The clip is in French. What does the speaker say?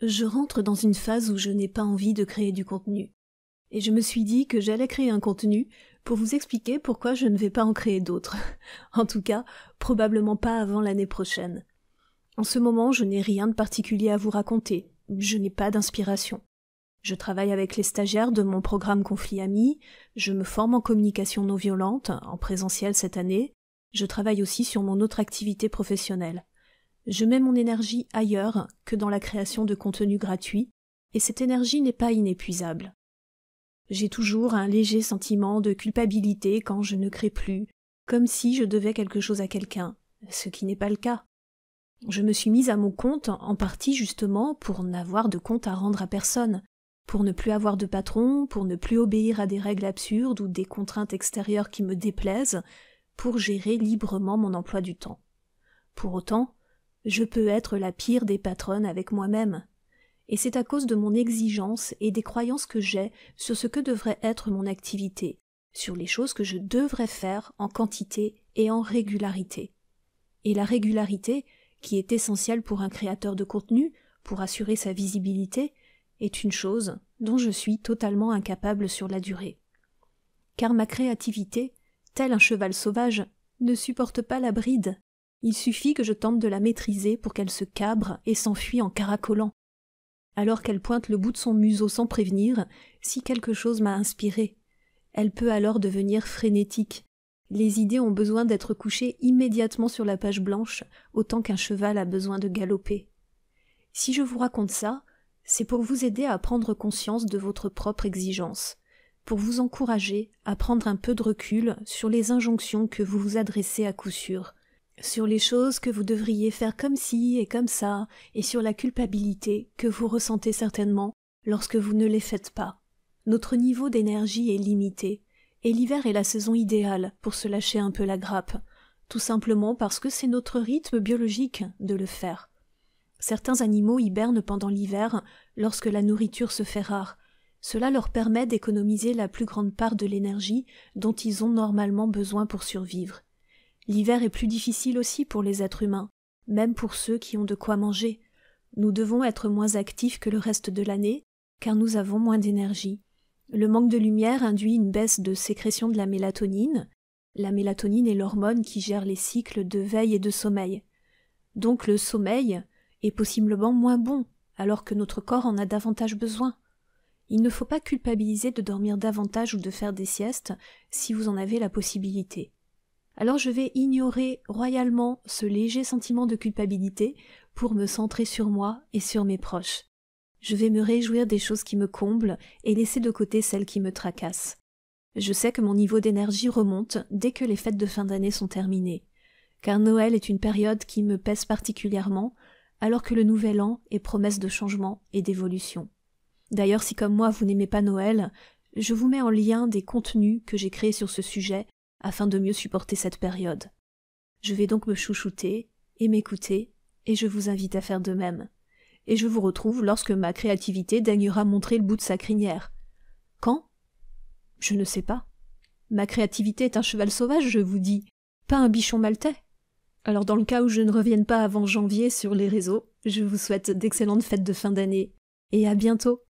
je rentre dans une phase où je n'ai pas envie de créer du contenu. Et je me suis dit que j'allais créer un contenu pour vous expliquer pourquoi je ne vais pas en créer d'autres. en tout cas, probablement pas avant l'année prochaine. En ce moment, je n'ai rien de particulier à vous raconter. Je n'ai pas d'inspiration. Je travaille avec les stagiaires de mon programme Conflit amis. je me forme en communication non violente, en présentiel cette année, je travaille aussi sur mon autre activité professionnelle. Je mets mon énergie ailleurs que dans la création de contenu gratuit, et cette énergie n'est pas inépuisable. J'ai toujours un léger sentiment de culpabilité quand je ne crée plus, comme si je devais quelque chose à quelqu'un, ce qui n'est pas le cas. Je me suis mise à mon compte en partie justement pour n'avoir de compte à rendre à personne, pour ne plus avoir de patron, pour ne plus obéir à des règles absurdes ou des contraintes extérieures qui me déplaisent, pour gérer librement mon emploi du temps. Pour autant, je peux être la pire des patronnes avec moi-même. Et c'est à cause de mon exigence et des croyances que j'ai sur ce que devrait être mon activité, sur les choses que je devrais faire en quantité et en régularité. Et la régularité, qui est essentielle pour un créateur de contenu, pour assurer sa visibilité, est une chose dont je suis totalement incapable sur la durée. Car ma créativité, tel un cheval sauvage, ne supporte pas la bride il suffit que je tente de la maîtriser pour qu'elle se cabre et s'enfuit en caracolant. Alors qu'elle pointe le bout de son museau sans prévenir, si quelque chose m'a inspiré. Elle peut alors devenir frénétique. Les idées ont besoin d'être couchées immédiatement sur la page blanche, autant qu'un cheval a besoin de galoper. Si je vous raconte ça, c'est pour vous aider à prendre conscience de votre propre exigence, pour vous encourager à prendre un peu de recul sur les injonctions que vous vous adressez à coup sûr, sur les choses que vous devriez faire comme ci et comme ça, et sur la culpabilité que vous ressentez certainement lorsque vous ne les faites pas. Notre niveau d'énergie est limité, et l'hiver est la saison idéale pour se lâcher un peu la grappe, tout simplement parce que c'est notre rythme biologique de le faire. Certains animaux hibernent pendant l'hiver lorsque la nourriture se fait rare. Cela leur permet d'économiser la plus grande part de l'énergie dont ils ont normalement besoin pour survivre. L'hiver est plus difficile aussi pour les êtres humains, même pour ceux qui ont de quoi manger. Nous devons être moins actifs que le reste de l'année, car nous avons moins d'énergie. Le manque de lumière induit une baisse de sécrétion de la mélatonine. La mélatonine est l'hormone qui gère les cycles de veille et de sommeil. Donc le sommeil est possiblement moins bon, alors que notre corps en a davantage besoin. Il ne faut pas culpabiliser de dormir davantage ou de faire des siestes si vous en avez la possibilité alors je vais ignorer royalement ce léger sentiment de culpabilité pour me centrer sur moi et sur mes proches. Je vais me réjouir des choses qui me comblent et laisser de côté celles qui me tracassent. Je sais que mon niveau d'énergie remonte dès que les fêtes de fin d'année sont terminées, car Noël est une période qui me pèse particulièrement, alors que le nouvel an est promesse de changement et d'évolution. D'ailleurs, si comme moi vous n'aimez pas Noël, je vous mets en lien des contenus que j'ai créés sur ce sujet afin de mieux supporter cette période. Je vais donc me chouchouter et m'écouter, et je vous invite à faire de même. Et je vous retrouve lorsque ma créativité daignera montrer le bout de sa crinière. Quand Je ne sais pas. Ma créativité est un cheval sauvage, je vous dis, pas un bichon maltais. Alors dans le cas où je ne revienne pas avant janvier sur les réseaux, je vous souhaite d'excellentes fêtes de fin d'année, et à bientôt